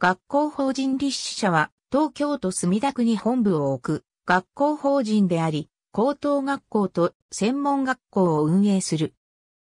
学校法人立志社は、東京都墨田区に本部を置く、学校法人であり、高等学校と専門学校を運営する。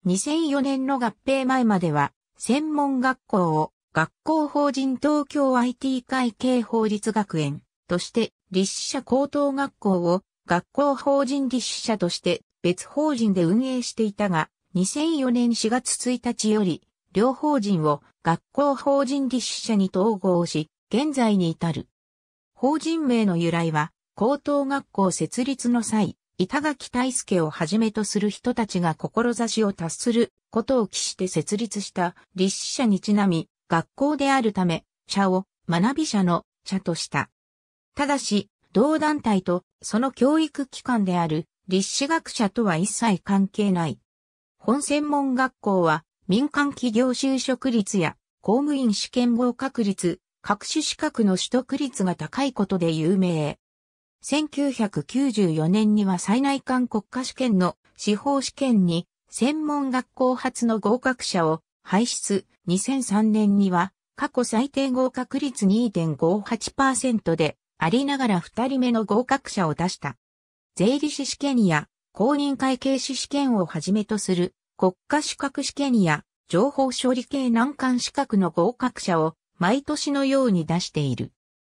2004年の合併前までは、専門学校を学校法人東京 IT 会計法律学園として立志社高等学校を学校法人立志社として別法人で運営していたが、2004年4月1日より両法人を学校法人立志社に統合し、現在に至る。法人名の由来は、高等学校設立の際、板垣大介をはじめとする人たちが志を達することを期して設立した立志社にちなみ、学校であるため、社を学び社の社とした。ただし、同団体とその教育機関である立志学者とは一切関係ない。本専門学校は民間企業就職率や公務員試験合格率、各種資格の取得率が高いことで有名。1994年には最内間国家試験の司法試験に専門学校初の合格者を排出。2003年には過去最低合格率2.58%でありながら2人目の合格者を出した。税理士試験や公認会計士試験をはじめとする国家資格試験や情報処理系難関資格の合格者を毎年のように出している。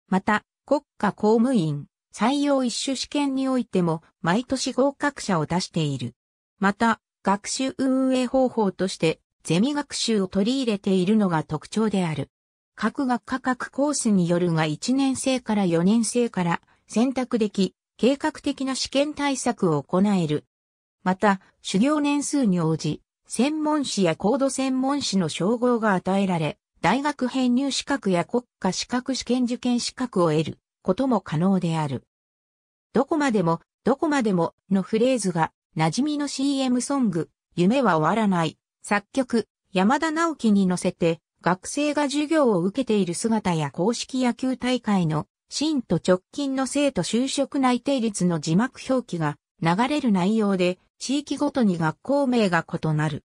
また、国家公務員採用一種試験においても毎年合格者を出している。また、学習運営方法としてゼミ学習を取り入れているのが特徴である。各学科各コースによるが1年生から4年生から選択でき、計画的な試験対策を行えるまた、修行年数に応じ、専門士や高度専門士の称号が与えられ、大学編入資格や国家資格試験受験資格を得ることも可能である。どこまでも、どこまでものフレーズが、馴染みの CM ソング、夢は終わらない、作曲、山田直樹に乗せて、学生が授業を受けている姿や公式野球大会の、真と直近の生徒就職内定率の字幕表記が流れる内容で、地域ごとに学校名が異なる。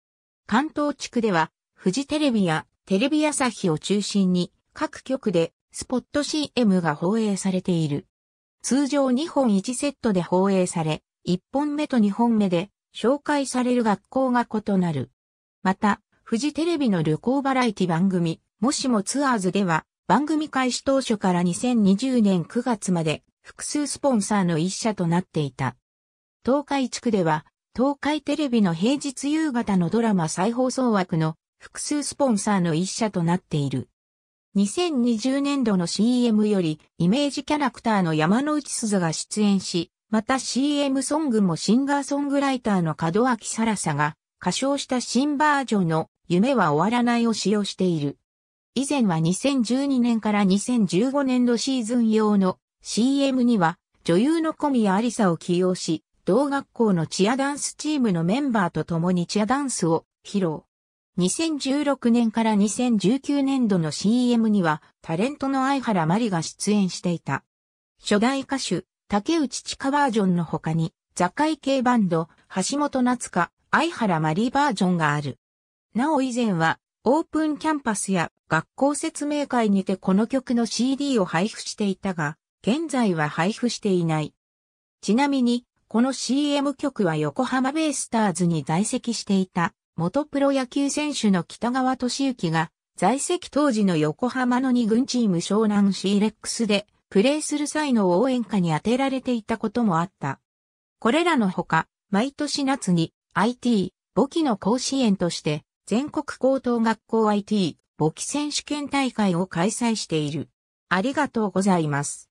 関東地区では、富士テレビやテレビ朝日を中心に、各局でスポット CM が放映されている。通常2本1セットで放映され、1本目と2本目で紹介される学校が異なる。また、富士テレビの旅行バラエティ番組、もしもツアーズでは、番組開始当初から2020年9月まで、複数スポンサーの一社となっていた。東海地区では、東海テレビの平日夕方のドラマ再放送枠の複数スポンサーの一社となっている。2020年度の CM よりイメージキャラクターの山内鈴が出演し、また CM ソングもシンガーソングライターの門脇サラサが歌唱した新バージョンの夢は終わらないを使用している。以前は2012年から2015年度シーズン用の CM には女優の小宮ありさを起用し、同学校のチアダンスチームのメンバーと共にチアダンスを披露。2016年から2019年度の CM にはタレントの相原まりが出演していた。初代歌手、竹内千佳バージョンの他に、雑貨系バンド、橋本夏香、相原まりバージョンがある。なお以前は、オープンキャンパスや学校説明会にてこの曲の CD を配布していたが、現在は配布していない。ちなみに、この CM 曲は横浜ベイスターズに在籍していた元プロ野球選手の北川俊之が在籍当時の横浜の2軍チーム湘南シーレックスでプレーする際の応援歌に当てられていたこともあった。これらのほか、毎年夏に IT、簿記の甲子園として全国高等学校 IT 簿記選手権大会を開催している。ありがとうございます。